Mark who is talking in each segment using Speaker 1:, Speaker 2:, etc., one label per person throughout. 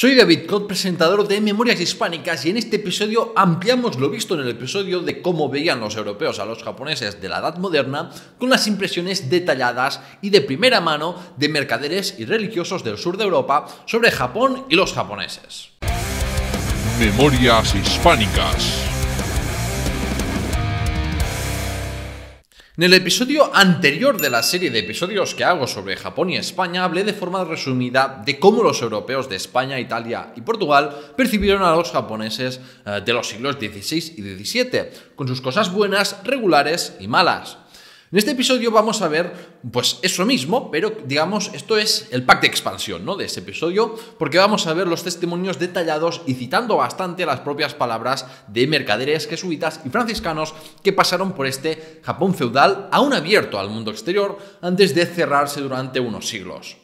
Speaker 1: Soy David Cot, presentador de Memorias Hispánicas, y en este episodio ampliamos lo visto en el episodio de cómo veían los europeos a los japoneses de la Edad Moderna, con las impresiones detalladas y de primera mano de mercaderes y religiosos del sur de Europa sobre Japón y los japoneses. Memorias Hispánicas. En el episodio anterior de la serie de episodios que hago sobre Japón y España, hablé de forma resumida de cómo los europeos de España, Italia y Portugal percibieron a los japoneses eh, de los siglos XVI y XVII, con sus cosas buenas, regulares y malas. En este episodio vamos a ver, pues eso mismo, pero digamos, esto es el pack de expansión, ¿no? De ese episodio, porque vamos a ver los testimonios detallados y citando bastante las propias palabras de mercaderes jesuitas y franciscanos que pasaron por este Japón feudal aún abierto al mundo exterior antes de cerrarse durante unos siglos.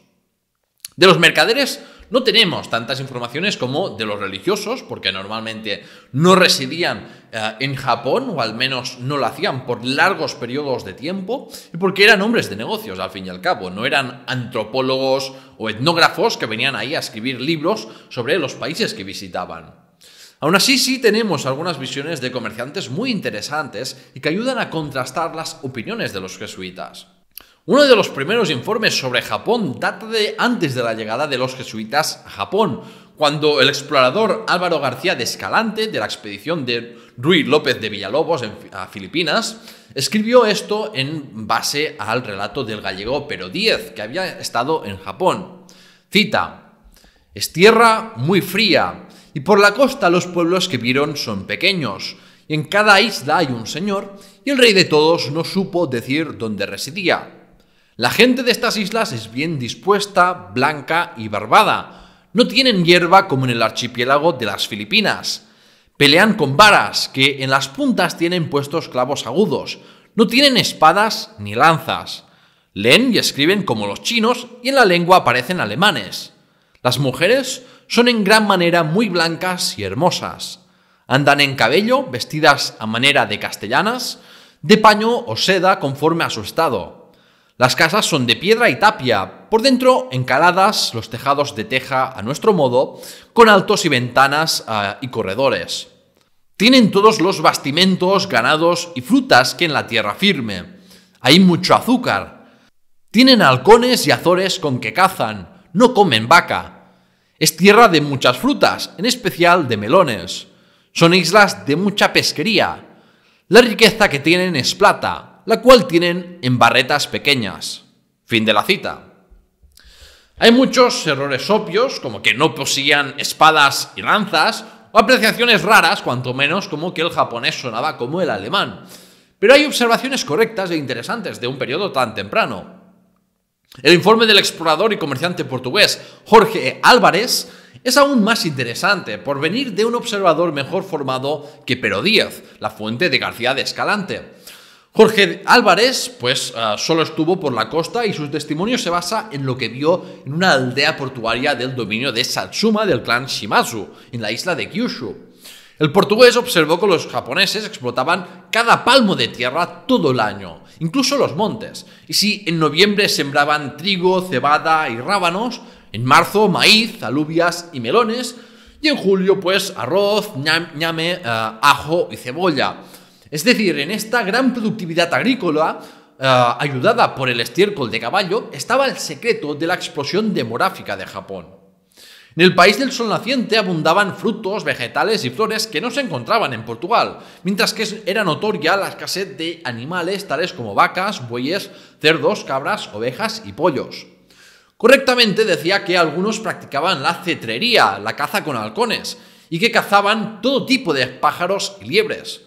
Speaker 1: De los mercaderes no tenemos tantas informaciones como de los religiosos, porque normalmente no residían eh, en Japón, o al menos no lo hacían por largos periodos de tiempo, y porque eran hombres de negocios, al fin y al cabo, no eran antropólogos o etnógrafos que venían ahí a escribir libros sobre los países que visitaban. Aún así, sí tenemos algunas visiones de comerciantes muy interesantes y que ayudan a contrastar las opiniones de los jesuitas. Uno de los primeros informes sobre Japón data de antes de la llegada de los jesuitas a Japón, cuando el explorador Álvaro García de Escalante, de la expedición de Ruy López de Villalobos en, a Filipinas, escribió esto en base al relato del gallego Pero Diez, que había estado en Japón. Cita, es tierra muy fría, y por la costa los pueblos que vieron son pequeños, y en cada isla hay un señor, y el rey de todos no supo decir dónde residía la gente de estas islas es bien dispuesta, blanca y barbada. No tienen hierba como en el archipiélago de las Filipinas. Pelean con varas, que en las puntas tienen puestos clavos agudos. No tienen espadas ni lanzas. Leen y escriben como los chinos y en la lengua aparecen alemanes. Las mujeres son en gran manera muy blancas y hermosas. Andan en cabello, vestidas a manera de castellanas, de paño o seda conforme a su estado. Las casas son de piedra y tapia, por dentro encaladas, los tejados de teja a nuestro modo, con altos y ventanas ah, y corredores. Tienen todos los bastimentos, ganados y frutas que en la tierra firme. Hay mucho azúcar. Tienen halcones y azores con que cazan, no comen vaca. Es tierra de muchas frutas, en especial de melones. Son islas de mucha pesquería. La riqueza que tienen es plata, la cual tienen en barretas pequeñas. Fin de la cita. Hay muchos errores obvios, como que no poseían espadas y lanzas, o apreciaciones raras, cuanto menos como que el japonés sonaba como el alemán. Pero hay observaciones correctas e interesantes de un periodo tan temprano. El informe del explorador y comerciante portugués Jorge Álvarez es aún más interesante por venir de un observador mejor formado que Pero Díaz, la fuente de García de Escalante. Jorge Álvarez, pues ah, solo estuvo por la costa y su testimonio se basa en lo que vio en una aldea portuaria del dominio de Satsuma del clan Shimazu, en la isla de Kyushu. El portugués observó que los japoneses explotaban cada palmo de tierra todo el año, incluso los montes, y si en noviembre sembraban trigo, cebada y rábanos, en marzo maíz, alubias y melones, y en julio pues arroz, ñame, ah, ajo y cebolla. Es decir, en esta gran productividad agrícola, eh, ayudada por el estiércol de caballo, estaba el secreto de la explosión demográfica de Japón. En el país del sol naciente abundaban frutos, vegetales y flores que no se encontraban en Portugal, mientras que era notoria la escasez de animales tales como vacas, bueyes, cerdos, cabras, ovejas y pollos. Correctamente decía que algunos practicaban la cetrería, la caza con halcones, y que cazaban todo tipo de pájaros y liebres.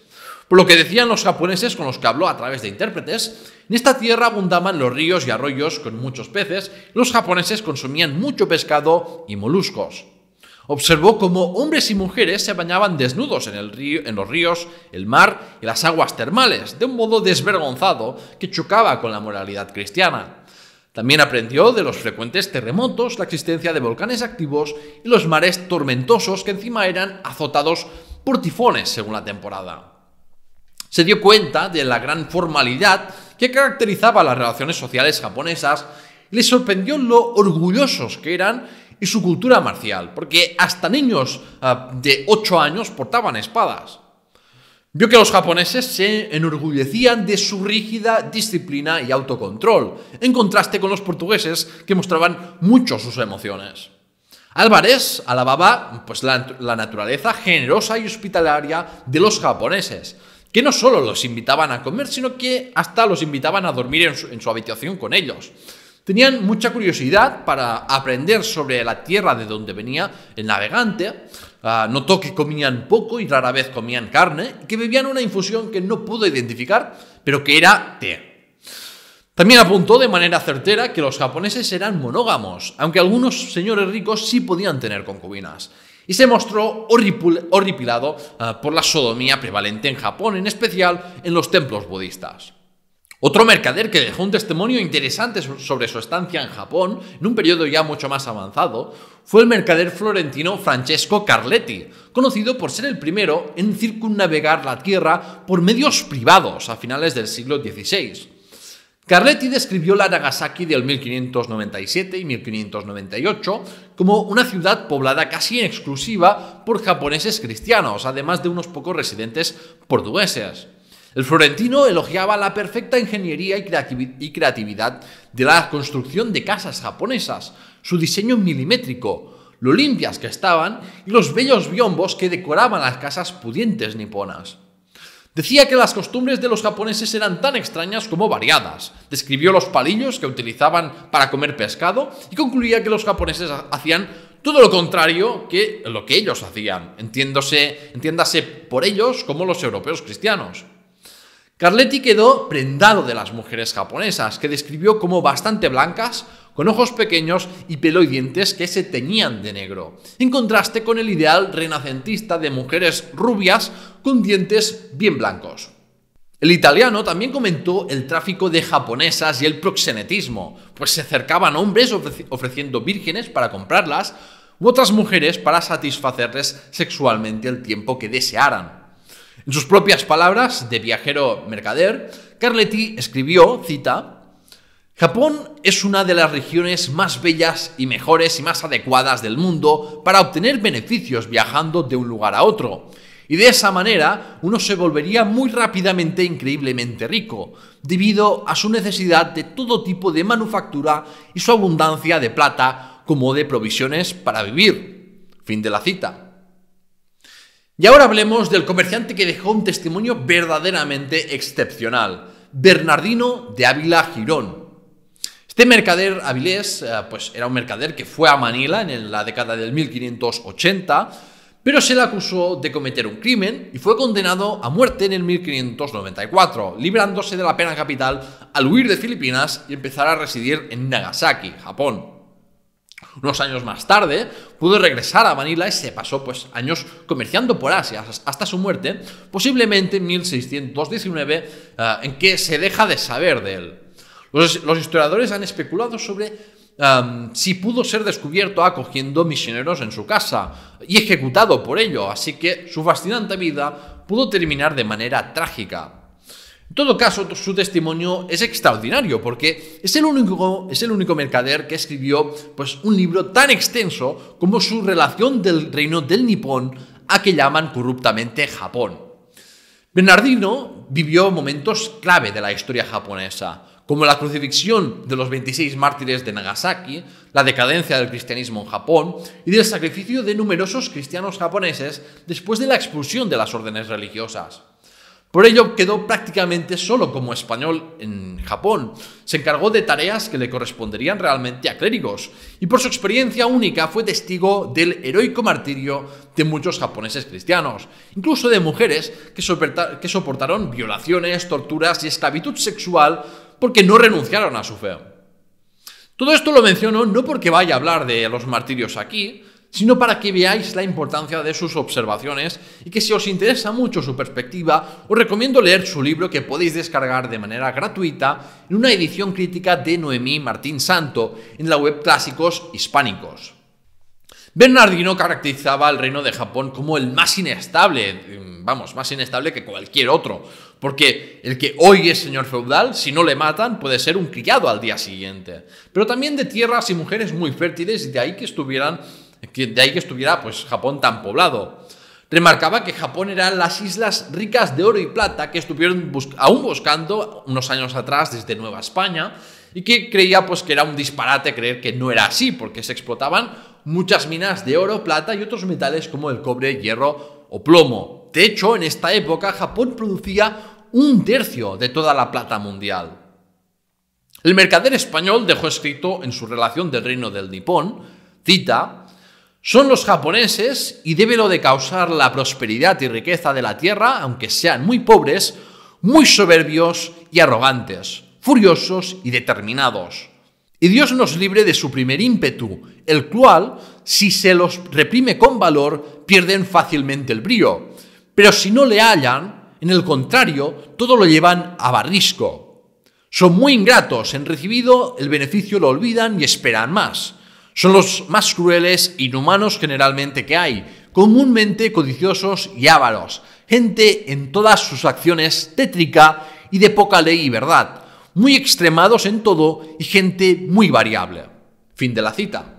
Speaker 1: Por lo que decían los japoneses con los que habló a través de intérpretes, en esta tierra abundaban los ríos y arroyos con muchos peces, los japoneses consumían mucho pescado y moluscos. Observó cómo hombres y mujeres se bañaban desnudos en, el en los ríos, el mar y las aguas termales, de un modo desvergonzado que chocaba con la moralidad cristiana. También aprendió de los frecuentes terremotos, la existencia de volcanes activos y los mares tormentosos que encima eran azotados por tifones según la temporada se dio cuenta de la gran formalidad que caracterizaba las relaciones sociales japonesas y le sorprendió lo orgullosos que eran y su cultura marcial, porque hasta niños ah, de 8 años portaban espadas. Vio que los japoneses se enorgullecían de su rígida disciplina y autocontrol, en contraste con los portugueses que mostraban mucho sus emociones. Álvarez alababa pues, la, naturaleza generosa y hospitalaria de los japoneses, que no solo los invitaban a comer, sino que hasta los invitaban a dormir en su, habitación con ellos. Tenían mucha curiosidad para aprender sobre la tierra de donde venía el navegante. Ah, notó que comían poco y rara vez comían carne, y que bebían una infusión que no pudo identificar, pero que era té. También apuntó de manera certera que los japoneses eran monógamos, aunque algunos señores ricos sí podían tener concubinas y se mostró horripilado ah, por la sodomía prevalente en Japón, en especial en los templos budistas. Otro mercader que dejó un testimonio interesante sobre su estancia en Japón, en un periodo ya mucho más avanzado, fue el mercader florentino Francesco Carletti, conocido por ser el primero en circunnavegar la Tierra por medios privados a finales del siglo XVI. Carletti describió la Nagasaki del 1597 y 1598 como una ciudad poblada casi en exclusiva por japoneses cristianos, además de unos pocos residentes portugueses. El florentino elogiaba la perfecta ingeniería y creatividad de la construcción de casas japonesas, su diseño milimétrico, lo limpias que estaban y los bellos biombos que decoraban las casas pudientes niponas. Decía que las costumbres de los japoneses eran tan extrañas como variadas. Describió los palillos que utilizaban para comer pescado y concluía que los japoneses hacían todo lo contrario que lo que ellos hacían, entiéndase por ellos como los europeos cristianos. Carletti quedó prendado de las mujeres japonesas, que describió como bastante blancas, con ojos pequeños y pelo y dientes que se teñían de negro, en contraste con el ideal renacentista de mujeres rubias con dientes bien blancos. El italiano también comentó el tráfico de japonesas y el proxenetismo, pues se acercaban hombres ofreciendo vírgenes para comprarlas u otras mujeres para satisfacerles sexualmente el tiempo que desearan. En sus propias palabras, de viajero mercader, Carletti escribió, cita, Japón es una de las regiones más bellas y mejores y más adecuadas del mundo para obtener beneficios viajando de un lugar a otro. Y de esa manera uno se volvería muy rápidamente increíblemente rico, debido a su necesidad de todo tipo de manufactura y su abundancia de plata como de provisiones para vivir. Fin de la cita. Y ahora hablemos del comerciante que dejó un testimonio verdaderamente excepcional, Bernardino de Ávila Girón este mercader Avilés, eh, pues era un mercader que fue a Manila en la década del 1580, pero se le acusó de cometer un crimen y fue condenado a muerte en el 1594, librándose de la pena capital al huir de Filipinas y empezar a residir en Nagasaki, Japón. Unos años más tarde pudo regresar a Manila y se pasó pues años comerciando por Asia hasta su muerte, posiblemente en 1619, eh, en que se deja de saber de él. Los, historiadores han especulado sobre si pudo ser descubierto acogiendo misioneros en su casa y ejecutado por ello, así que su fascinante vida pudo terminar de manera trágica. En todo caso, su testimonio es extraordinario porque es el único, es el único mercader que escribió pues, un libro tan extenso como su relación del reino del Nippon a que llaman corruptamente Japón. Bernardino vivió momentos clave de la historia japonesa como la crucifixión de los 26 mártires de Nagasaki, la decadencia del cristianismo en Japón y del sacrificio de numerosos cristianos japoneses después de la expulsión de las órdenes religiosas. Por ello quedó prácticamente solo como español en Japón. Se encargó de tareas que le corresponderían realmente a clérigos y por su experiencia única fue testigo del heroico martirio de muchos japoneses cristianos, incluso de mujeres que, soportaron violaciones, torturas y esclavitud sexual porque no renunciaron a su fe. Todo esto lo menciono no porque vaya a hablar de los martirios aquí, sino para que veáis la importancia de sus observaciones y que si os interesa mucho su perspectiva, os recomiendo leer su libro que podéis descargar de manera gratuita en una edición crítica de Noemí Martín Santo en la web Clásicos Hispánicos. Bernardino caracterizaba al reino de Japón como el más inestable, mm, vamos, más inestable que cualquier otro, porque el que hoy es señor feudal, si no le matan, puede ser un criado al día siguiente, pero también de tierras y mujeres muy fértiles y de ahí que estuvieran, de ahí que estuviera pues Japón tan poblado. Remarcaba que Japón eran las islas ricas de oro y plata que estuvieron aún buscando unos años atrás desde Nueva España y que creía pues que era un disparate creer que no era así, porque se explotaban muchas minas de oro, plata y otros metales como el cobre, hierro o plomo. De hecho, en esta época Japón producía un tercio de toda la plata mundial. El mercader español dejó escrito en su relación del reino del Nipón, cita, son los japoneses y debe lo de causar la prosperidad y riqueza de la tierra, aunque sean muy pobres, muy soberbios y arrogantes furiosos y determinados. Y Dios nos libre de su primer ímpetu, el cual, si se los reprime con valor, pierden fácilmente el brío. Pero si no le hallan, en el contrario, todo lo llevan a barrisco. Son muy ingratos, en recibido el beneficio lo olvidan y esperan más. Son los más crueles, e inhumanos generalmente que hay, comúnmente codiciosos y ávaros, gente en todas sus acciones tétrica y de poca ley y verdad, muy extremados en todo y gente muy variable. Fin de la cita.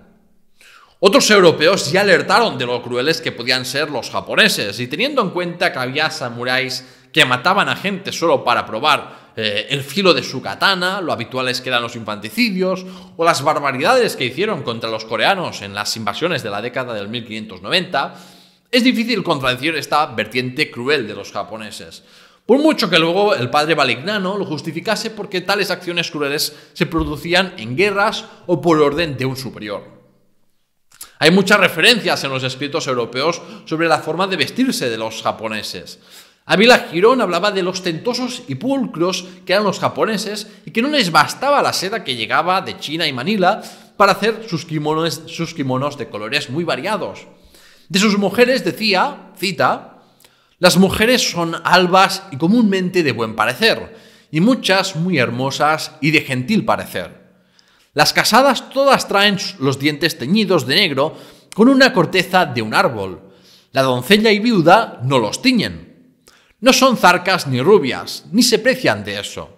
Speaker 1: Otros europeos ya alertaron de lo crueles que podían ser los japoneses, y teniendo en cuenta que había samuráis que mataban a gente solo para probar eh, el filo de su katana, lo habituales que eran los infanticidios, o las barbaridades que hicieron contra los coreanos en las invasiones de la década del 1590, es difícil contradecir esta vertiente cruel de los japoneses. Por mucho que luego el padre Valignano lo justificase porque tales acciones crueles se producían en guerras o por orden de un superior. Hay muchas referencias en los escritos europeos sobre la forma de vestirse de los japoneses. Ávila Girón hablaba de los tentosos y pulcros que eran los japoneses y que no les bastaba la seda que llegaba de China y Manila para hacer sus sus kimonos de colores muy variados. De sus mujeres decía, cita, las mujeres son albas y comúnmente de buen parecer, y muchas muy hermosas y de gentil parecer. Las casadas todas traen los dientes teñidos de negro con una corteza de un árbol. La doncella y viuda no los tiñen. No son zarcas ni rubias, ni se precian de eso.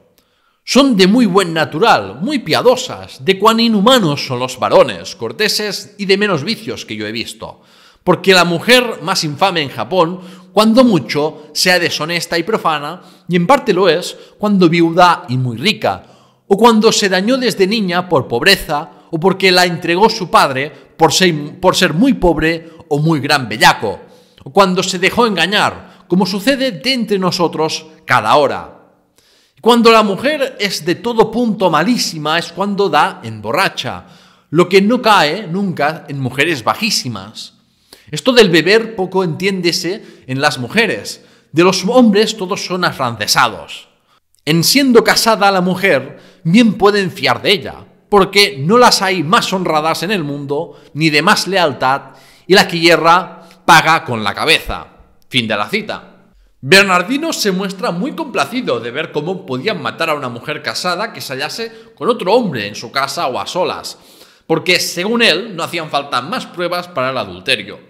Speaker 1: Son de muy buen natural, muy piadosas, de cuán inhumanos son los varones, corteses y de menos vicios que yo he visto. Porque la mujer más infame en Japón cuando mucho, sea deshonesta y profana, y en parte lo es cuando viuda y muy rica, o cuando se dañó desde niña por pobreza, o porque la entregó su padre por ser, muy pobre o muy gran bellaco, o cuando se dejó engañar, como sucede de entre nosotros cada hora. Cuando la mujer es de todo punto malísima es cuando da en borracha, lo que no cae nunca en mujeres bajísimas. Esto del beber poco entiéndese en las mujeres. De los hombres todos son afrancesados. En siendo casada la mujer, bien pueden fiar de ella, porque no las hay más honradas en el mundo, ni de más lealtad, y la hierra paga con la cabeza. Fin de la cita. Bernardino se muestra muy complacido de ver cómo podían matar a una mujer casada que se hallase con otro hombre en su casa o a solas, porque según él no hacían falta más pruebas para el adulterio.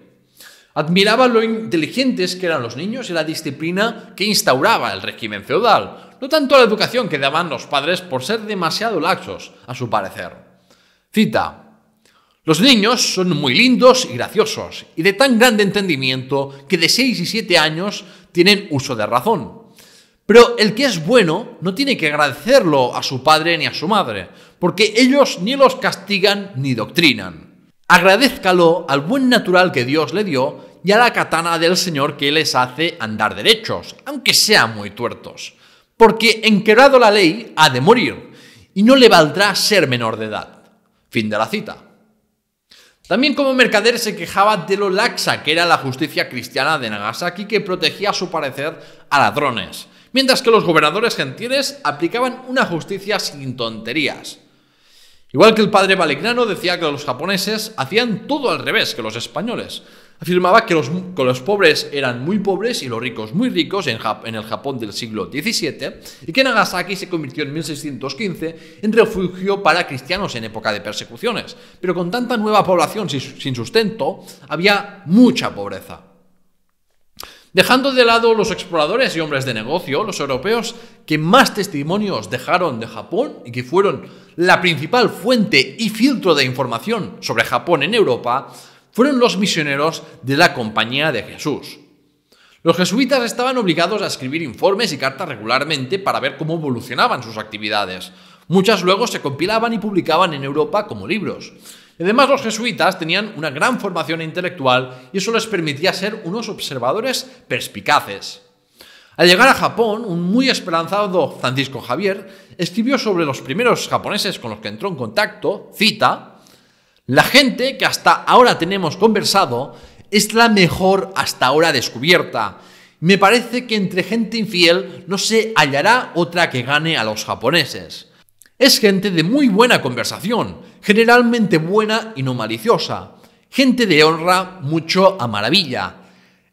Speaker 1: Admiraba lo inteligentes que eran los niños y la disciplina que instauraba el régimen feudal, no tanto la educación que daban los padres por ser demasiado laxos, a su parecer. Cita. Los niños son muy lindos y graciosos, y de tan grande entendimiento que de 6 y 7 años tienen uso de razón. Pero el que es bueno no tiene que agradecerlo a su padre ni a su madre, porque ellos ni los castigan ni doctrinan. Agradézcalo al buen natural que Dios le dio y a la katana del Señor que les hace andar derechos, aunque sean muy tuertos. Porque en quebrado la ley ha de morir, y no le valdrá ser menor de edad. Fin de la cita. También como mercader se quejaba de lo laxa que era la justicia cristiana de Nagasaki que protegía a su parecer a ladrones, mientras que los gobernadores gentiles aplicaban una justicia sin tonterías. Igual que el padre Valegrano decía que los japoneses hacían todo al revés que los españoles. Afirmaba que los, pobres eran muy pobres y los ricos muy ricos en, en el Japón del siglo XVII y que Nagasaki se convirtió en 1615 en refugio para cristianos en época de persecuciones. Pero con tanta nueva población sin sustento, había mucha pobreza. Dejando de lado los exploradores y hombres de negocio, los europeos que más testimonios dejaron de Japón y que fueron la principal fuente y filtro de información sobre Japón en Europa, fueron los misioneros de la Compañía de Jesús. Los jesuitas estaban obligados a escribir informes y cartas regularmente para ver cómo evolucionaban sus actividades. Muchas luego se compilaban y publicaban en Europa como libros. Además, los jesuitas tenían una gran formación intelectual y eso les permitía ser unos observadores perspicaces. Al llegar a Japón, un muy esperanzado Francisco Javier escribió sobre los primeros japoneses con los que entró en contacto, cita, la gente que hasta ahora tenemos conversado es la mejor hasta ahora descubierta. Me parece que entre gente infiel no se hallará otra que gane a los japoneses. Es gente de muy buena conversación, generalmente buena y no maliciosa. Gente de honra mucho a maravilla.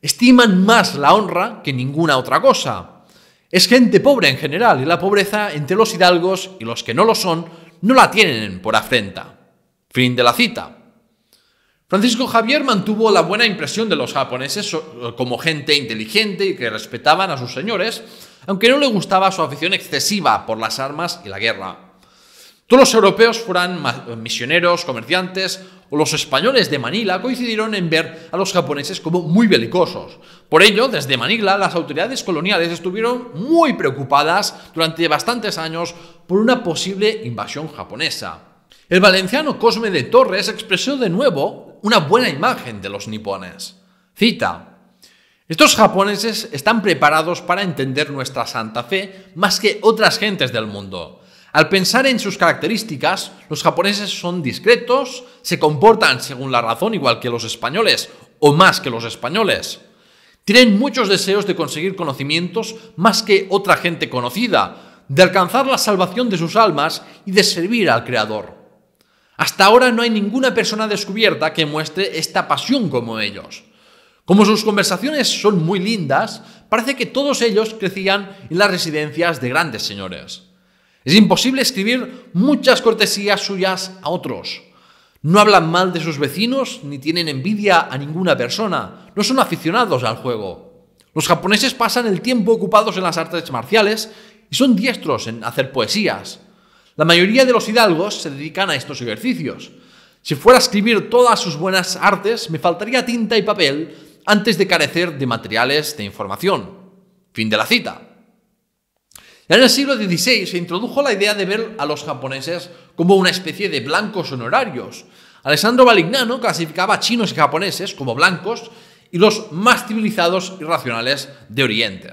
Speaker 1: Estiman más la honra que ninguna otra cosa. Es gente pobre en general y la pobreza entre los hidalgos y los que no lo son no la tienen por afrenta. Fin de la cita. Francisco Javier mantuvo la buena impresión de los japoneses como gente inteligente y que respetaban a sus señores, aunque no le gustaba su afición excesiva por las armas y la guerra. Todos los europeos fueran eh, misioneros, comerciantes o los españoles de Manila coincidieron en ver a los japoneses como muy belicosos. Por ello, desde Manila, las autoridades coloniales estuvieron muy preocupadas durante bastantes años por una posible invasión japonesa. El valenciano Cosme de Torres expresó de nuevo una buena imagen de los nipones. Cita, estos japoneses están preparados para entender nuestra Santa Fe más que otras gentes del mundo. Al pensar en sus características, los japoneses son discretos, se comportan según la razón igual que los españoles, o más que los españoles. Tienen muchos deseos de conseguir conocimientos más que otra gente conocida, de alcanzar la salvación de sus almas y de servir al Creador. Hasta ahora no hay ninguna persona descubierta que muestre esta pasión como ellos. Como sus conversaciones son muy lindas, parece que todos ellos crecían en las residencias de grandes señores. Es imposible escribir muchas cortesías suyas a otros. No hablan mal de sus vecinos ni tienen envidia a ninguna persona. No son aficionados al juego. Los japoneses pasan el tiempo ocupados en las artes marciales y son diestros en hacer poesías. La mayoría de los hidalgos se dedican a estos ejercicios. Si fuera a escribir todas sus buenas artes, me faltaría tinta y papel antes de carecer de materiales de información. Fin de la cita. En el siglo XVI se introdujo la idea de ver a los japoneses como una especie de blancos honorarios. Alessandro Valignano clasificaba a chinos y japoneses como blancos y los más civilizados y racionales de Oriente.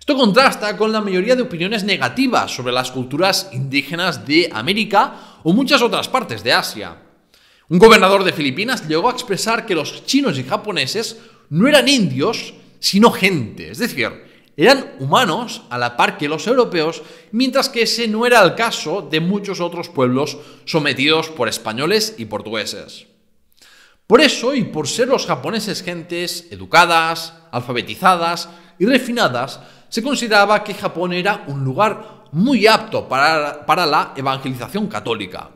Speaker 1: Esto contrasta con la mayoría de opiniones negativas sobre las culturas indígenas de América o muchas otras partes de Asia. Un gobernador de Filipinas llegó a expresar que los chinos y japoneses no eran indios, sino gente, es decir, eran humanos a la par que los europeos, mientras que ese no era el caso de muchos otros pueblos sometidos por españoles y portugueses. Por eso, y por ser los japoneses gentes educadas, alfabetizadas y refinadas, se consideraba que Japón era un lugar muy apto para, para la evangelización católica.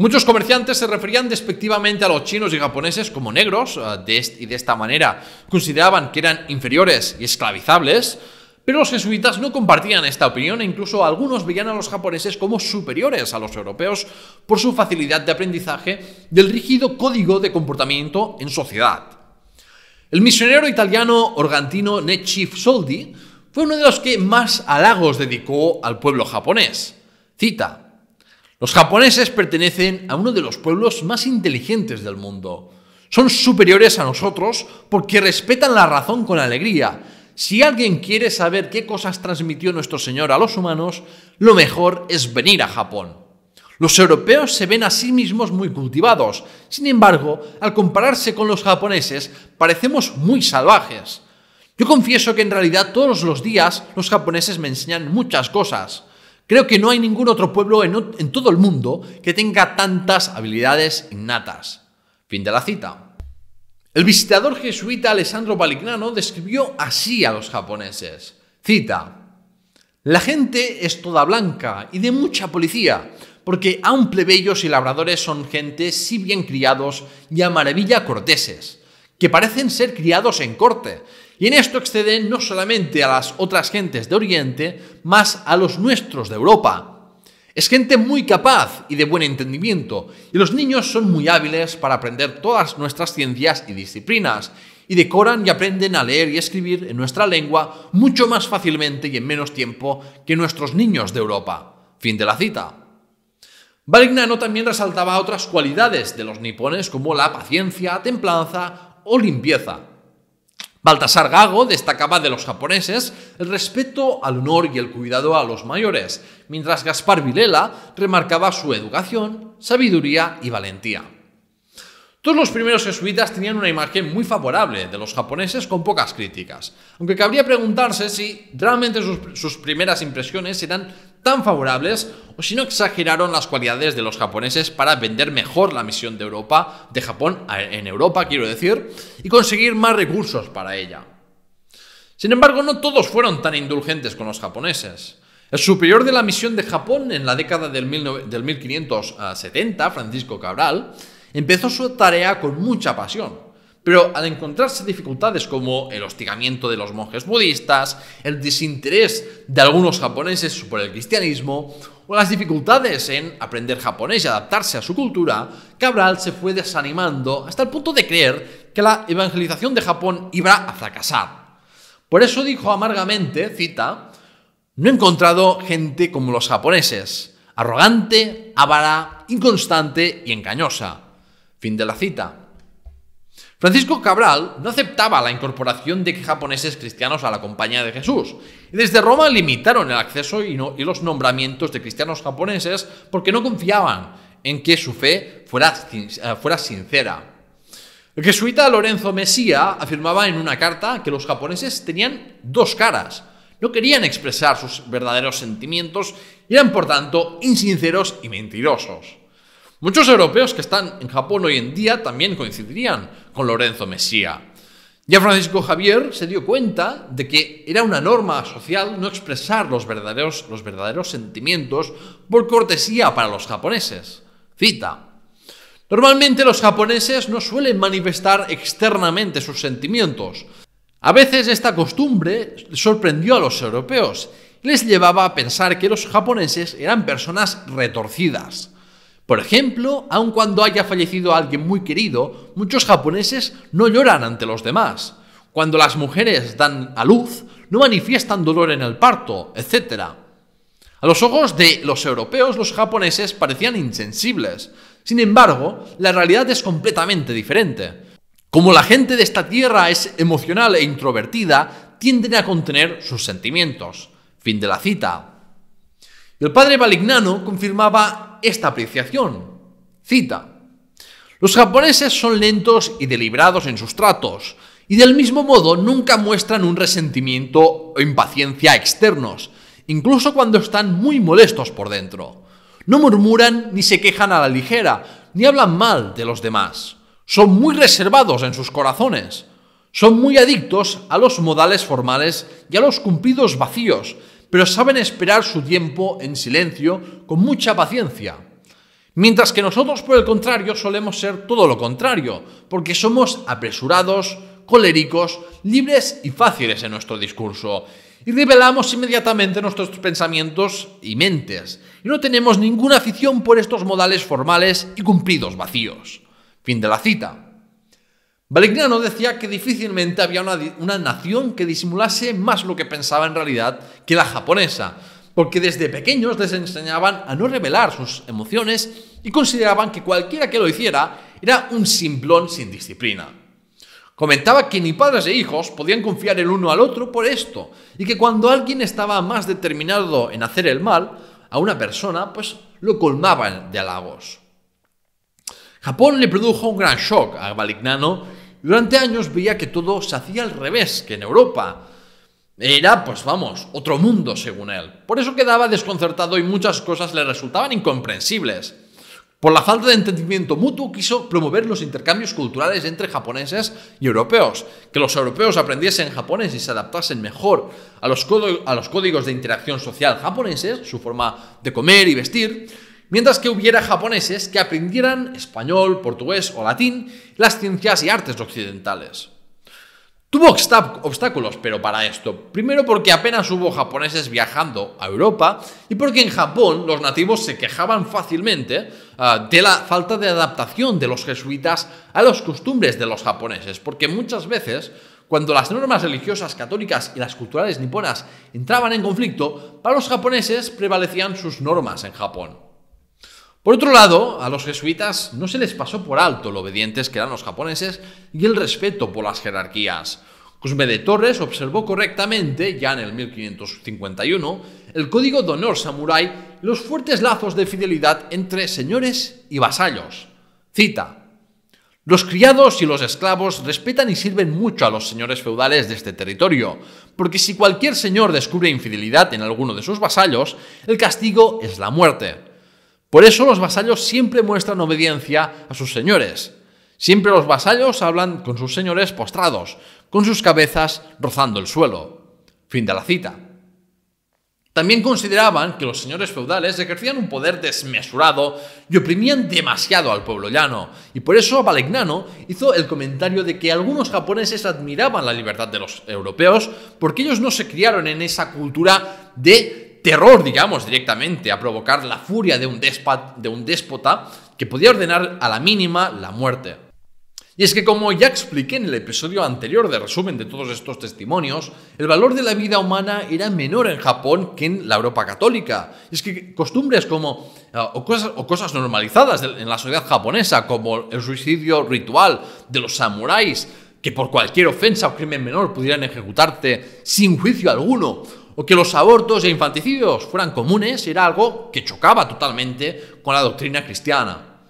Speaker 1: Muchos comerciantes se referían despectivamente a los chinos y japoneses como negros eh, y de esta manera consideraban que eran inferiores y esclavizables, pero los jesuitas no compartían esta opinión e incluso algunos veían a los japoneses como superiores a los europeos por su facilidad de aprendizaje del rígido código de comportamiento en sociedad. El misionero italiano organtino Nechif Soldi fue uno de los que más halagos dedicó al pueblo japonés. Cita, los japoneses pertenecen a uno de los pueblos más inteligentes del mundo. Son superiores a nosotros porque respetan la razón con alegría. Si alguien quiere saber qué cosas transmitió nuestro Señor a los humanos, lo mejor es venir a Japón. Los europeos se ven a sí mismos muy cultivados. Sin embargo, al compararse con los japoneses, parecemos muy salvajes. Yo confieso que en realidad todos los días los japoneses me enseñan muchas cosas. Creo que no hay ningún otro pueblo en, todo el mundo que tenga tantas habilidades innatas. Fin de la cita. El visitador jesuita Alessandro Balignano describió así a los japoneses. Cita. La gente es toda blanca y de mucha policía, porque aun plebeyos y labradores son gente si bien criados y a maravilla corteses, que parecen ser criados en corte, y en esto exceden no solamente a las otras gentes de Oriente, más a los nuestros de Europa. Es gente muy capaz y de buen entendimiento, y los niños son muy hábiles para aprender todas nuestras ciencias y disciplinas, y decoran y aprenden a leer y escribir en nuestra lengua mucho más fácilmente y en menos tiempo que nuestros niños de Europa. Fin de la cita. Balignano también resaltaba otras cualidades de los nipones como la paciencia, templanza o limpieza, Baltasar Gago destacaba de los japoneses el respeto al honor y el cuidado a los mayores, mientras Gaspar Vilela remarcaba su educación, sabiduría y valentía. Todos los primeros jesuitas tenían una imagen muy favorable de los japoneses con pocas críticas, aunque cabría preguntarse si realmente sus, primeras impresiones eran tan favorables o si no exageraron las cualidades de los japoneses para vender mejor la misión de Europa, de Japón en Europa quiero decir, y conseguir más recursos para ella. Sin embargo, no todos fueron tan indulgentes con los japoneses. El superior de la misión de Japón en la década del 1570, Francisco Cabral, empezó su tarea con mucha pasión, pero al encontrarse dificultades como el hostigamiento de los monjes budistas, el desinterés de algunos japoneses por el cristianismo, o las dificultades en aprender japonés y adaptarse a su cultura, Cabral se fue desanimando hasta el punto de creer que la evangelización de Japón iba a fracasar. Por eso dijo amargamente, cita, no he encontrado gente como los japoneses, arrogante, avara, inconstante y engañosa. Fin de la cita. Francisco Cabral no aceptaba la incorporación de japoneses cristianos a la Compañía de Jesús, y desde Roma limitaron el acceso y, los nombramientos de cristianos japoneses porque no confiaban en que su fe fuera, eh, fuera sincera. El jesuita Lorenzo Mesía afirmaba en una carta que los japoneses tenían dos caras, no querían expresar sus verdaderos sentimientos y eran por tanto insinceros y mentirosos. Muchos europeos que están en Japón hoy en día también coincidirían con Lorenzo Mesía. Ya Francisco Javier se dio cuenta de que era una norma social no expresar los verdaderos, los verdaderos sentimientos por cortesía para los japoneses. Cita. Normalmente los japoneses no suelen manifestar externamente sus sentimientos. A veces esta costumbre sorprendió a los europeos y les llevaba a pensar que los japoneses eran personas retorcidas. Por ejemplo, aun cuando haya fallecido alguien muy querido, muchos japoneses no lloran ante los demás. Cuando las mujeres dan a luz, no manifiestan dolor en el parto, etc. A los ojos de los europeos, los japoneses parecían insensibles. Sin embargo, la realidad es completamente diferente. Como la gente de esta tierra es emocional e introvertida, tienden a contener sus sentimientos. Fin de la cita. El padre Balignano confirmaba esta apreciación. Cita. Los japoneses son lentos y deliberados en sus tratos, y del mismo modo nunca muestran un resentimiento o impaciencia externos, incluso cuando están muy molestos por dentro. No murmuran ni se quejan a la ligera, ni hablan mal de los demás. Son muy reservados en sus corazones. Son muy adictos a los modales formales y a los cumplidos vacíos, pero saben esperar su tiempo en silencio con mucha paciencia. Mientras que nosotros, por el contrario, solemos ser todo lo contrario, porque somos apresurados, coléricos, libres y fáciles en nuestro discurso, y revelamos inmediatamente nuestros pensamientos y mentes, y no tenemos ninguna afición por estos modales formales y cumplidos vacíos. Fin de la cita. Balignano decía que difícilmente había una, nación que disimulase más lo que pensaba en realidad que la japonesa, porque desde pequeños les enseñaban a no revelar sus emociones y consideraban que cualquiera que lo hiciera era un simplón sin disciplina. Comentaba que ni padres e hijos podían confiar el uno al otro por esto, y que cuando alguien estaba más determinado en hacer el mal a una persona, pues lo colmaban de halagos. Japón le produjo un gran shock a Balignano durante años veía que todo se hacía al revés que en Europa. Era, pues vamos, otro mundo, según él. Por eso quedaba desconcertado y muchas cosas le resultaban incomprensibles. Por la falta de entendimiento mutuo quiso promover los intercambios culturales entre japoneses y europeos, que los europeos aprendiesen japonés y se adaptasen mejor a los, a los códigos de interacción social japoneses, su forma de comer y vestir, mientras que hubiera japoneses que aprendieran español, portugués o latín, las ciencias y artes occidentales. Tuvo obstáculos, pero para esto. Primero porque apenas hubo japoneses viajando a Europa y porque en Japón los nativos se quejaban fácilmente ah, de la falta de adaptación de los jesuitas a las costumbres de los japoneses, porque muchas veces cuando las normas religiosas católicas y las culturales niponas entraban en conflicto, para los japoneses prevalecían sus normas en Japón. Por otro lado, a los jesuitas no se les pasó por alto lo obedientes que eran los japoneses y el respeto por las jerarquías. Cosme de Torres observó correctamente, ya en el 1551, el código de honor samurái los fuertes lazos de fidelidad entre señores y vasallos. Cita. Los criados y los esclavos respetan y sirven mucho a los señores feudales de este territorio, porque si cualquier señor descubre infidelidad en alguno de sus vasallos, el castigo es la muerte. Por eso los vasallos siempre muestran obediencia a sus señores. Siempre los vasallos hablan con sus señores postrados, con sus cabezas rozando el suelo. Fin de la cita. También consideraban que los señores feudales ejercían un poder desmesurado y oprimían demasiado al pueblo llano, y por eso Balegnano hizo el comentario de que algunos japoneses admiraban la libertad de los europeos porque ellos no se criaron en esa cultura de terror, digamos, directamente, a provocar la furia de un, déspota que podía ordenar a la mínima la muerte. Y es que como ya expliqué en el episodio anterior de resumen de todos estos testimonios, el valor de la vida humana era menor en Japón que en la Europa católica. Y es que costumbres como ah, cosas, o cosas normalizadas en la sociedad japonesa, como el suicidio ritual de los samuráis, que por cualquier ofensa o crimen menor pudieran ejecutarte sin juicio alguno, o que los abortos e infanticidios fueran comunes era algo que chocaba totalmente con la doctrina cristiana.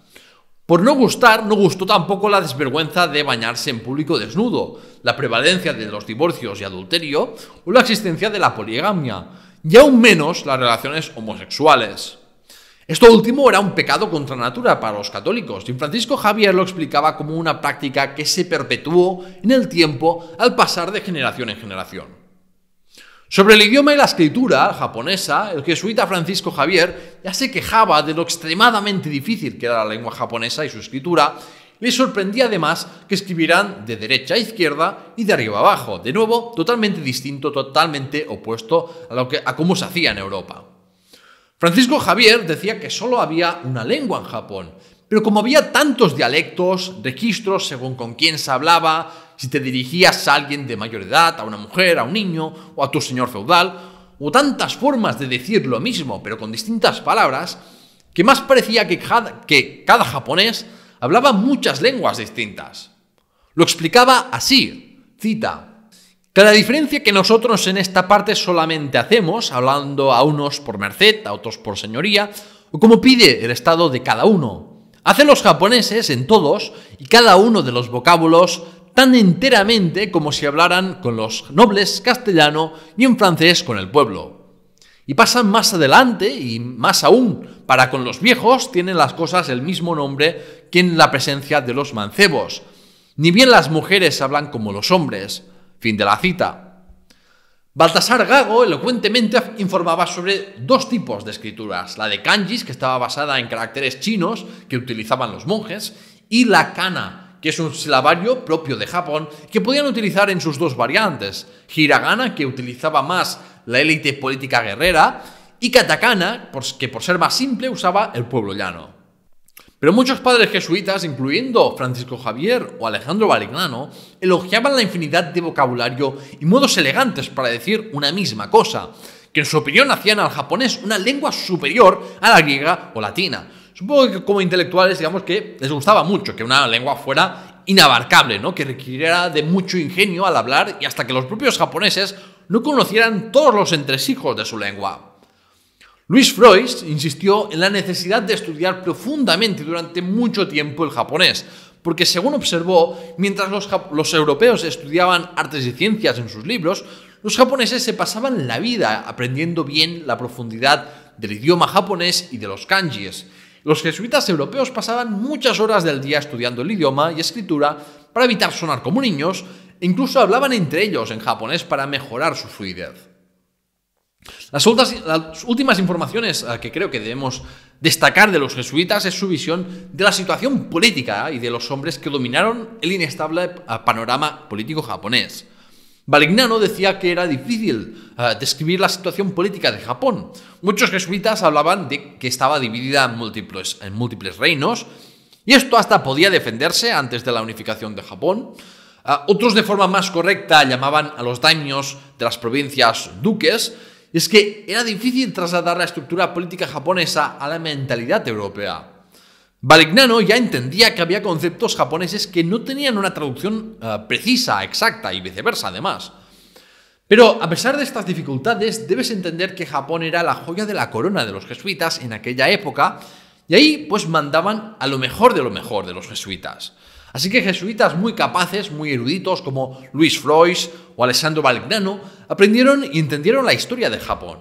Speaker 1: Por no gustar, no gustó tampoco la desvergüenza de bañarse en público desnudo, la prevalencia de los divorcios y adulterio o la existencia de la poligamia, y aún menos las relaciones homosexuales. Esto último era un pecado contra natura para los católicos, y Francisco Javier lo explicaba como una práctica que se perpetuó en el tiempo al pasar de generación en generación. Sobre el idioma y la escritura japonesa, el jesuita Francisco Javier ya se quejaba de lo extremadamente difícil que era la lengua japonesa y su escritura. Le sorprendía además que escribieran de derecha a izquierda y de arriba a abajo, de nuevo totalmente distinto, totalmente opuesto a, lo que, a cómo se hacía en Europa. Francisco Javier decía que solo había una lengua en Japón pero como había tantos dialectos, registros según con quién se hablaba, si te dirigías a alguien de mayor edad, a una mujer, a un niño o a tu señor feudal, o tantas formas de decir lo mismo pero con distintas palabras, que más parecía que cada, que cada japonés hablaba muchas lenguas distintas. Lo explicaba así, cita. Cada diferencia que nosotros en esta parte solamente hacemos, hablando a unos por merced, a otros por señoría, o como pide el estado de cada uno, Hacen los japoneses en todos y cada uno de los vocábulos tan enteramente como si hablaran con los nobles castellano y en francés con el pueblo. Y pasan más adelante y más aún, para con los viejos tienen las cosas el mismo nombre que en la presencia de los mancebos. Ni bien las mujeres hablan como los hombres. Fin de la cita. Baltasar Gago elocuentemente informaba sobre dos tipos de escrituras, la de kanjis, que estaba basada en caracteres chinos que utilizaban los monjes, y la kana, que es un silabario propio de Japón que podían utilizar en sus dos variantes, hiragana, que utilizaba más la élite política guerrera, y katakana, que por ser más simple usaba el pueblo llano. Pero muchos padres jesuitas, incluyendo Francisco Javier o Alejandro Valignano, elogiaban la infinidad de vocabulario y modos elegantes para decir una misma cosa, que en su opinión hacían al japonés una lengua superior a la griega o latina. Supongo que como intelectuales, digamos que les gustaba mucho que una lengua fuera inabarcable, ¿no? que requiriera de mucho ingenio al hablar y hasta que los propios japoneses no conocieran todos los entresijos de su lengua. Luis Freud insistió en la necesidad de estudiar profundamente durante mucho tiempo el japonés, porque según observó, mientras los, europeos estudiaban artes y ciencias en sus libros, los japoneses se pasaban la vida aprendiendo bien la profundidad del idioma japonés y de los kanjis. Los jesuitas europeos pasaban muchas horas del día estudiando el idioma y escritura para evitar sonar como niños, e incluso hablaban entre ellos en japonés para mejorar su fluidez. Las, últimas informaciones eh, que creo que debemos destacar de los jesuitas es su visión de la situación política y de los hombres que dominaron el inestable eh, panorama político japonés. Balignano decía que era difícil eh, describir la situación política de Japón. Muchos jesuitas hablaban de que estaba dividida en múltiples, reinos, y esto hasta podía defenderse antes de la unificación de Japón. otros de forma más correcta llamaban a los daimios de las provincias duques, es que era difícil trasladar la estructura política japonesa a la mentalidad europea. Valignano ya entendía que había conceptos japoneses que no tenían una traducción eh, precisa, exacta y viceversa además. Pero a pesar de estas dificultades, debes entender que Japón era la joya de la corona de los jesuitas en aquella época y ahí pues mandaban a lo mejor de lo mejor de los jesuitas. Así que jesuitas muy capaces, muy eruditos como Luis Frois o Alessandro Valgrano aprendieron y entendieron la historia de Japón.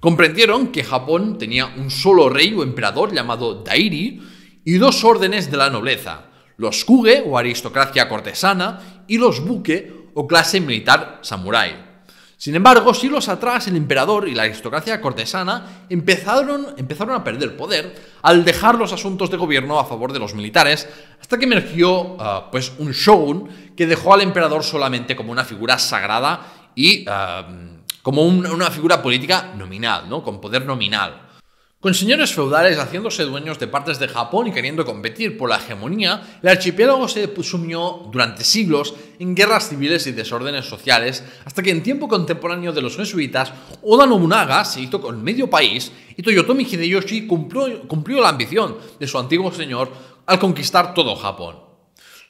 Speaker 1: Comprendieron que Japón tenía un solo rey o emperador llamado Dairi y dos órdenes de la nobleza, los Kuge o aristocracia cortesana y los Buke o clase militar samurái. Sin embargo, siglos atrás el emperador y la aristocracia cortesana empezaron, empezaron a perder poder al dejar los asuntos de gobierno a favor de los militares, hasta que emergió ah, pues un shogun que dejó al emperador solamente como una figura sagrada y ah, como una figura política nominal, ¿no? con poder nominal. Con señores feudales haciéndose dueños de partes de Japón y queriendo competir por la hegemonía, el archipiélago se sumió durante siglos en guerras civiles y desórdenes sociales, hasta que en tiempo contemporáneo de los jesuitas, Oda Nobunaga se hizo con medio país y Toyotomi Hideyoshi cumplió, la ambición de su antiguo señor al conquistar todo Japón.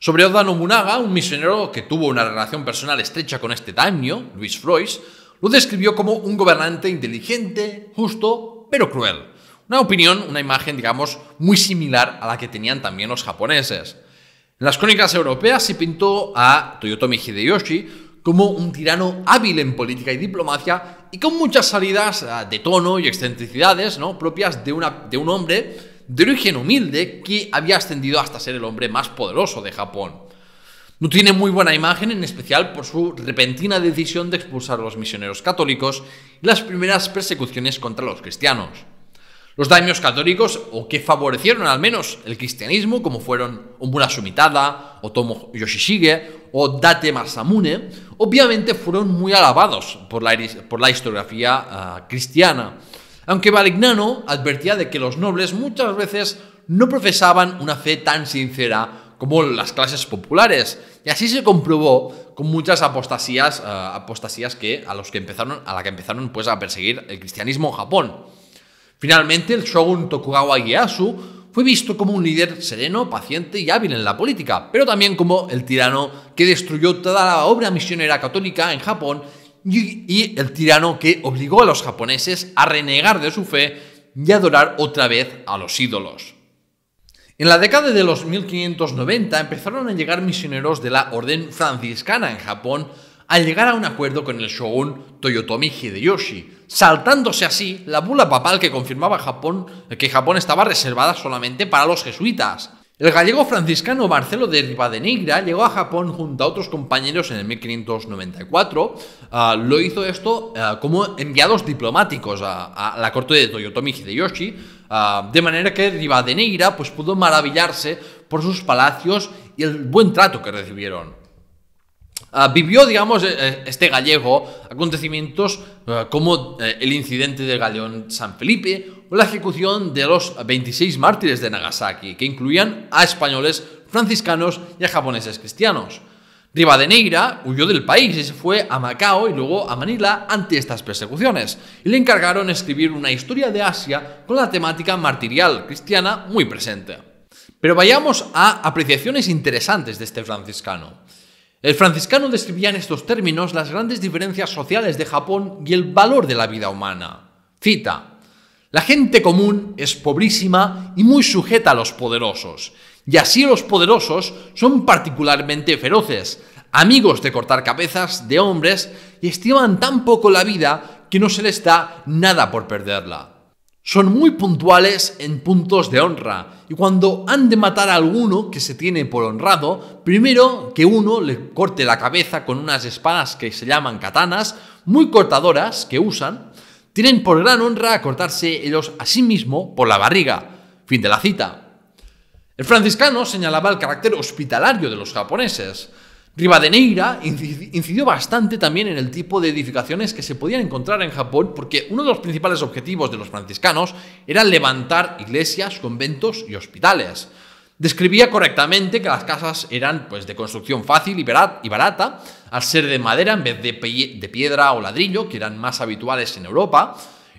Speaker 1: Sobre Oda Nobunaga, un misionero que tuvo una relación personal estrecha con este daño, Luis Frois, lo describió como un gobernante inteligente, justo, pero cruel. Una opinión, una imagen, digamos, muy similar a la que tenían también los japoneses. En las crónicas europeas se pintó a Toyotomi Hideyoshi como un tirano hábil en política y diplomacia y con muchas salidas ah, de tono y excentricidades ¿no? propias de, una, de un hombre de origen humilde que había ascendido hasta ser el hombre más poderoso de Japón. No tiene muy buena imagen, en especial por su repentina decisión de expulsar a los misioneros católicos y las primeras persecuciones contra los cristianos. Los daimios católicos, o que favorecieron al menos el cristianismo, como fueron Omura Sumitada, Tomo Yoshishige o Date Masamune, obviamente fueron muy alabados por la, historiografía ah, cristiana. Aunque Valignano advertía de que los nobles muchas veces no profesaban una fe tan sincera como las clases populares. Y así se comprobó con muchas apostasías, ah, apostasías que, a, los que empezaron, a la que empezaron pues, a perseguir el cristianismo en Japón. Finalmente, el shogun Tokugawa Ieyasu fue visto como un líder sereno, paciente y hábil en la política, pero también como el tirano que destruyó toda la obra misionera católica en Japón y, el tirano que obligó a los japoneses a renegar de su fe y adorar otra vez a los ídolos. En la década de los 1590 empezaron a llegar misioneros de la Orden franciscana en Japón al llegar a un acuerdo con el shogun Toyotomi Hideyoshi, saltándose así la bula papal que confirmaba Japón, que Japón estaba reservada solamente para los jesuitas. El gallego franciscano Marcelo de Rivadeneira llegó a Japón junto a otros compañeros en el 1594. Ah, lo hizo esto ah, como enviados diplomáticos a, la corte de Toyotomi Hideyoshi, ah, de manera que Rivadeneira pues, pudo maravillarse por sus palacios y el buen trato que recibieron. Ah, vivió, digamos, eh, eh, este gallego acontecimientos eh, como el incidente del galeón San Felipe o la ejecución de los 26 mártires de Nagasaki, que incluían a españoles, franciscanos y a japoneses cristianos. Rivadeneira huyó del país y se fue a Macao y luego a Manila ante estas persecuciones, y le encargaron escribir una historia de Asia con la temática martirial cristiana muy presente. Pero vayamos a apreciaciones interesantes de este franciscano. El franciscano describía en estos términos las grandes diferencias sociales de Japón y el valor de la vida humana. Cita, la gente común es pobrísima y muy sujeta a los poderosos, y así los poderosos son particularmente feroces, amigos de cortar cabezas de hombres y estiman tan poco la vida que no se les da nada por perderla. Son muy puntuales en puntos de honra, y cuando han de matar a alguno que se tiene por honrado, primero que uno le corte la cabeza con unas espadas que se llaman katanas, muy cortadoras que usan, tienen por gran honra cortarse ellos a sí mismo por la barriga. Fin de la cita. El franciscano señalaba el carácter hospitalario de los japoneses, Rivadeneira incidió bastante también en el tipo de edificaciones que se podían encontrar en Japón, porque uno de los principales objetivos de los franciscanos era levantar iglesias, conventos y hospitales. Describía correctamente que las casas eran pues, de construcción fácil y barata, al ser de madera en vez de piedra o ladrillo, que eran más habituales en Europa.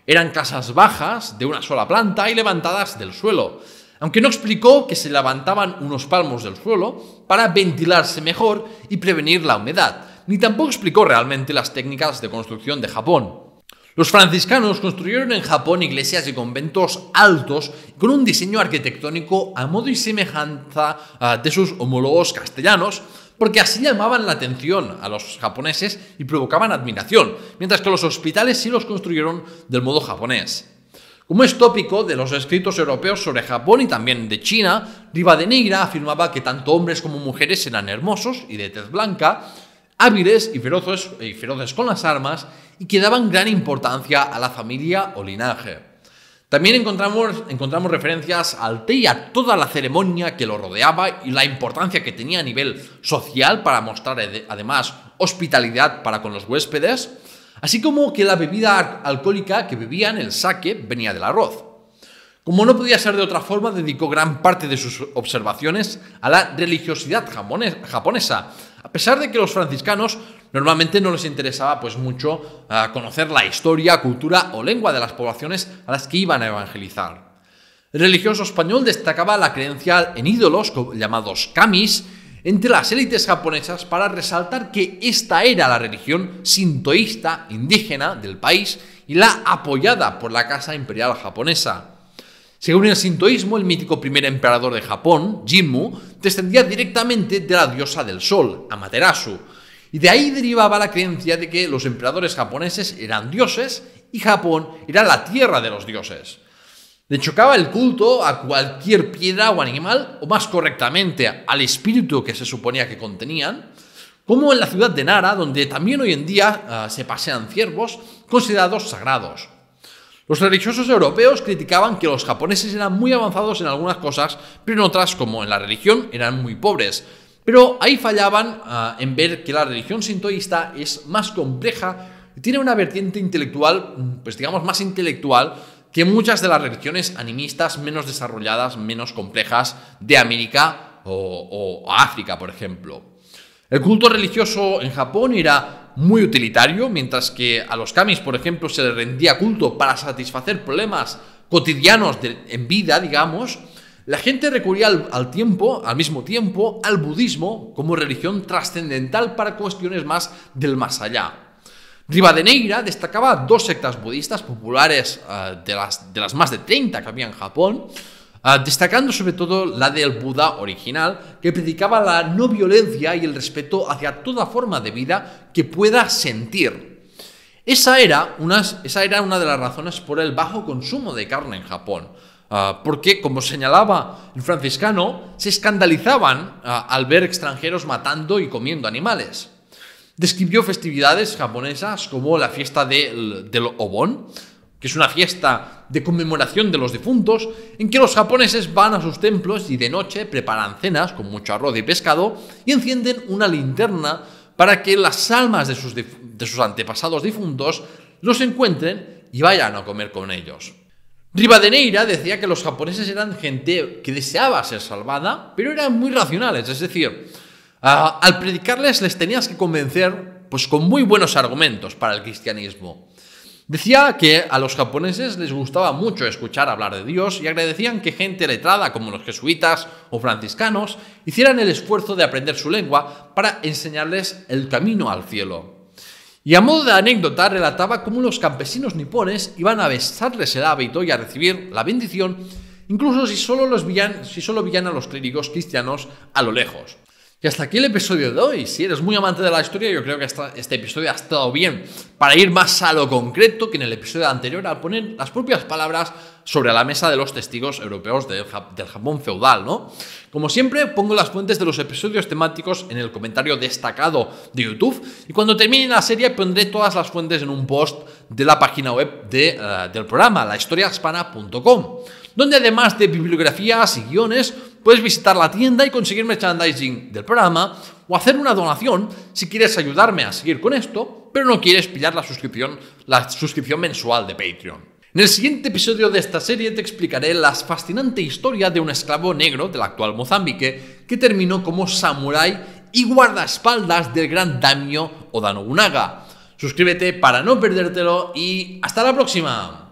Speaker 1: Eran casas bajas, de una sola planta y levantadas del suelo aunque no explicó que se levantaban unos palmos del suelo para ventilarse mejor y prevenir la humedad, ni tampoco explicó realmente las técnicas de construcción de Japón. Los franciscanos construyeron en Japón iglesias y conventos altos con un diseño arquitectónico a modo y semejanza ah, de sus homólogos castellanos, porque así llamaban la atención a los japoneses y provocaban admiración, mientras que los hospitales sí los construyeron del modo japonés. Como es tópico de los escritos europeos sobre Japón y también de China, Rivadeneira afirmaba que tanto hombres como mujeres eran hermosos y de tez blanca, hábiles y feroces, con las armas y que daban gran importancia a la familia o linaje. También encontramos, encontramos referencias al té y a toda la ceremonia que lo rodeaba y la importancia que tenía a nivel social para mostrar además hospitalidad para con los huéspedes así como que la bebida alcohólica que bebían, el sake, venía del arroz. Como no podía ser de otra forma, dedicó gran parte de sus observaciones a la religiosidad japonesa, a pesar de que los franciscanos normalmente no les interesaba pues mucho ah, conocer la historia, cultura o lengua de las poblaciones a las que iban a evangelizar. El religioso español destacaba la creencia en ídolos llamados kamis entre las élites japonesas para resaltar que esta era la religión sintoísta indígena del país y la apoyada por la Casa Imperial japonesa. Según el sintoísmo, el mítico primer emperador de Japón, Jimmu, descendía directamente de la diosa del sol, Amaterasu, y de ahí derivaba la creencia de que los emperadores japoneses eran dioses y Japón era la tierra de los dioses. Le chocaba el culto a cualquier piedra o animal, o más correctamente al espíritu que se suponía que contenían, como en la ciudad de Nara, donde también hoy en día ah, se pasean ciervos considerados sagrados. Los religiosos europeos criticaban que los japoneses eran muy avanzados en algunas cosas, pero en otras, como en la religión, eran muy pobres. Pero ahí fallaban ah, en ver que la religión sintoísta es más compleja y tiene una vertiente intelectual, mm, pues digamos más intelectual, que muchas de las religiones animistas menos desarrolladas, menos complejas de América o, África, por ejemplo. El culto religioso en Japón era muy utilitario, mientras que a los kamis, por ejemplo, se les rendía culto para satisfacer problemas cotidianos de, en vida, digamos, la gente recurría al, tiempo, al mismo tiempo, al budismo como religión trascendental para cuestiones más del más allá. Rivadeneira destacaba dos sectas budistas populares eh, de, las, de las más de 30 que había en Japón, eh, destacando sobre todo la del Buda original, que predicaba la no violencia y el respeto hacia toda forma de vida que pueda sentir. Esa era, una, de las razones por el bajo consumo de carne en Japón, eh, porque, como señalaba el franciscano, se escandalizaban al ver extranjeros matando y comiendo animales. Describió festividades japonesas como la fiesta del, obón Obon, que es una fiesta de conmemoración de los difuntos, en que los japoneses van a sus templos y de noche preparan cenas con mucho arroz y pescado y encienden una linterna para que las almas de sus, de sus antepasados difuntos los encuentren y vayan a comer con ellos. Rivadeneira decía que los japoneses eran gente que deseaba ser salvada, pero eran muy racionales, es decir, al predicarles les tenías que convencer pues con muy buenos argumentos para el cristianismo. Decía que a los japoneses les gustaba mucho escuchar hablar de Dios y agradecían que gente letrada como los jesuitas o franciscanos hicieran el esfuerzo de aprender su lengua para enseñarles el camino al cielo. Y a modo de anécdota relataba cómo los campesinos nipones iban a besarles el hábito y a recibir la bendición, incluso si solo, los si solo veían a los clérigos cristianos a lo lejos. Y hasta aquí el episodio de hoy. Si eres muy amante de la historia, yo creo que este episodio ha estado bien para ir más a lo concreto que en el episodio anterior al poner las propias palabras sobre la mesa de los testigos europeos del, Japón feudal, ¿no? Como siempre, pongo las fuentes de los episodios temáticos en el comentario destacado de YouTube y cuando termine la serie pondré todas las fuentes en un post de la página web eh, del programa, lahistoriahispana.com, donde además de bibliografías y guiones, puedes visitar la tienda y conseguir merchandising del programa o hacer una donación si quieres ayudarme a seguir con esto, pero no quieres pillar la suscripción, la suscripción mensual de Patreon. En el siguiente episodio de esta serie te explicaré la fascinante historia de un esclavo negro del actual Mozambique que terminó como samurái y guardaespaldas del gran daimyo Oda Nobunaga. Suscríbete para no perdértelo y hasta la próxima.